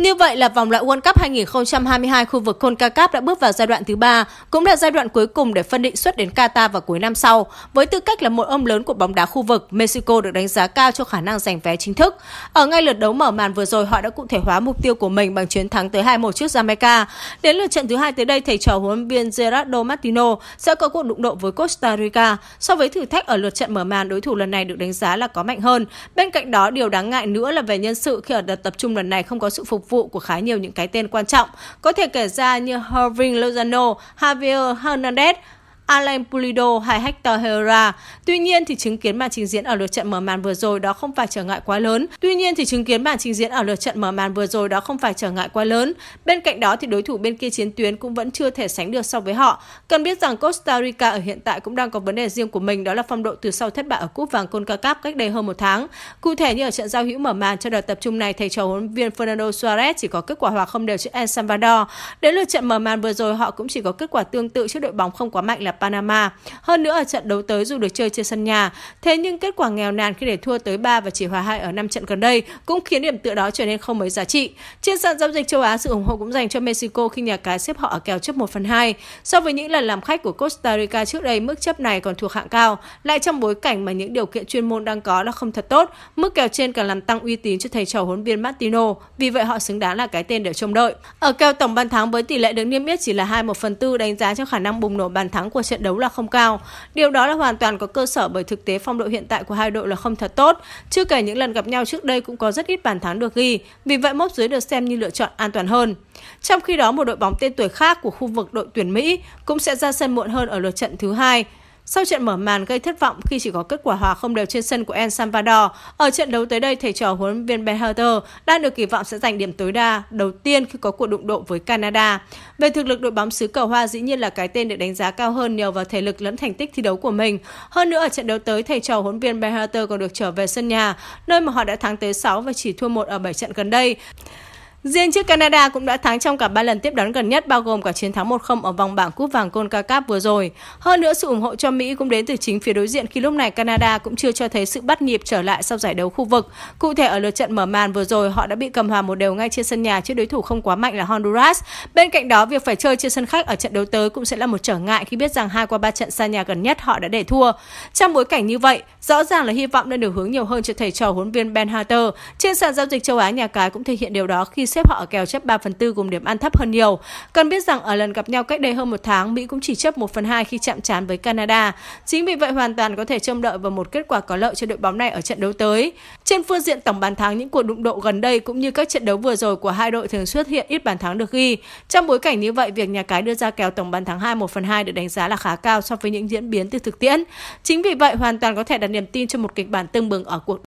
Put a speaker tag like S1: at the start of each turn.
S1: Như vậy là vòng loại World Cup 2022 khu vực CONCACAF đã bước vào giai đoạn thứ ba, cũng là giai đoạn cuối cùng để phân định suất đến Qatar vào cuối năm sau. Với tư cách là một ông lớn của bóng đá khu vực, Mexico được đánh giá cao cho khả năng giành vé chính thức. Ở ngay lượt đấu mở màn vừa rồi, họ đã cụ thể hóa mục tiêu của mình bằng chiến thắng tới 2-1 trước Jamaica. Đến lượt trận thứ hai tới đây, thầy trò huấn luyện viên Gerardo Martino sẽ có cuộc đụng độ với Costa Rica. So với thử thách ở lượt trận mở màn, đối thủ lần này được đánh giá là có mạnh hơn. Bên cạnh đó, điều đáng ngại nữa là về nhân sự khi ở đợt tập trung lần này không có sự phục vụ của khá nhiều những cái tên quan trọng. Có thể kể ra như Irving Lozano, Javier Hernandez, Alain Pulido hay Hector Herrera. Tuy nhiên thì chứng kiến màn trình diễn ở lượt trận mở màn vừa rồi đó không phải trở ngại quá lớn. Tuy nhiên thì chứng kiến màn trình diễn ở lượt trận mở màn vừa rồi đó không phải trở ngại quá lớn. Bên cạnh đó thì đối thủ bên kia chiến tuyến cũng vẫn chưa thể sánh được so với họ. Cần biết rằng Costa Rica ở hiện tại cũng đang có vấn đề riêng của mình đó là phong độ từ sau thất bại ở cúp vàng Concacaf cách đây hơn một tháng. Cụ thể như ở trận giao hữu mở màn cho đợt tập trung này, thầy trò huấn viên Fernando Suarez chỉ có kết quả hòa không đều trước El Salvador. Đến lượt trận mở màn vừa rồi họ cũng chỉ có kết quả tương tự trước đội bóng không quá mạnh là Panama. Hơn nữa ở trận đấu tới dù được chơi trên sân nhà, thế nhưng kết quả nghèo nàn khi để thua tới 3 và chỉ hòa 2 ở 5 trận gần đây cũng khiến điểm tựa đó trở nên không mấy giá trị. Trên sàn giao dịch châu Á, sự ủng hộ cũng dành cho Mexico khi nhà cái xếp họ ở kèo chấp 1 phần 2. So với những lần làm khách của Costa Rica trước đây, mức chấp này còn thuộc hạng cao. Lại trong bối cảnh mà những điều kiện chuyên môn đang có là không thật tốt, mức kèo trên càng làm tăng uy tín cho thầy trò huấn viên Martino. Vì vậy họ xứng đáng là cái tên để trông đợi. Ở kèo tổng bàn thắng với tỷ lệ được niêm yết chỉ là 2 1 phần 4 đánh giá cho khả năng bùng nổ bàn thắng của trận đấu là không cao. Điều đó là hoàn toàn có cơ sở bởi thực tế phong độ hiện tại của hai đội là không thật tốt. Chưa kể những lần gặp nhau trước đây cũng có rất ít bàn thắng được ghi, vì vậy mốc dưới được xem như lựa chọn an toàn hơn. Trong khi đó, một đội bóng tên tuổi khác của khu vực đội tuyển Mỹ cũng sẽ ra sân muộn hơn ở lượt trận thứ hai sau trận mở màn gây thất vọng khi chỉ có kết quả hòa không đều trên sân của El Salvador, ở trận đấu tới đây thầy trò huấn viên Berhalter đang được kỳ vọng sẽ giành điểm tối đa đầu tiên khi có cuộc đụng độ với Canada. Về thực lực đội bóng xứ cờ Hoa dĩ nhiên là cái tên được đánh giá cao hơn nhờ vào thể lực lẫn thành tích thi đấu của mình. Hơn nữa ở trận đấu tới thầy trò huấn viên Berhalter còn được trở về sân nhà, nơi mà họ đã thắng tới 6 và chỉ thua một ở 7 trận gần đây. Riêng trước Canada cũng đã thắng trong cả 3 lần tiếp đón gần nhất bao gồm cả chiến thắng 1-0 ở vòng bảng cúp vàng CONCACAF vừa rồi. Hơn nữa sự ủng hộ cho Mỹ cũng đến từ chính phía đối diện khi lúc này Canada cũng chưa cho thấy sự bắt nhịp trở lại sau giải đấu khu vực. Cụ thể ở lượt trận mở màn vừa rồi họ đã bị cầm hòa một đều ngay trên sân nhà trước đối thủ không quá mạnh là Honduras. Bên cạnh đó việc phải chơi trên sân khách ở trận đấu tới cũng sẽ là một trở ngại khi biết rằng hai qua ba trận xa nhà gần nhất họ đã để thua. Trong bối cảnh như vậy, rõ ràng là hy vọng nên được hướng nhiều hơn cho thầy trò huấn viên Ben Hunter. Trên sàn giao dịch châu Á nhà cái cũng thể hiện điều đó khi xếp họ ở kèo chấp 3 phần 4 cùng điểm ăn thấp hơn nhiều. Cần biết rằng ở lần gặp nhau cách đây hơn một tháng, Mỹ cũng chỉ chấp 1 phần 2 khi chạm trán với Canada. Chính vì vậy hoàn toàn có thể trông đợi vào một kết quả có lợi cho đội bóng này ở trận đấu tới. Trên phương diện tổng bàn thắng, những cuộc đụng độ gần đây cũng như các trận đấu vừa rồi của hai đội thường xuất hiện ít bàn thắng được ghi. Trong bối cảnh như vậy, việc nhà cái đưa ra kèo tổng bàn thắng 2 1 phần 2 được đánh giá là khá cao so với những diễn biến từ thực tiễn. Chính vì vậy, hoàn toàn có thể đặt niềm tin cho một kịch bản tương bừng ở cuộc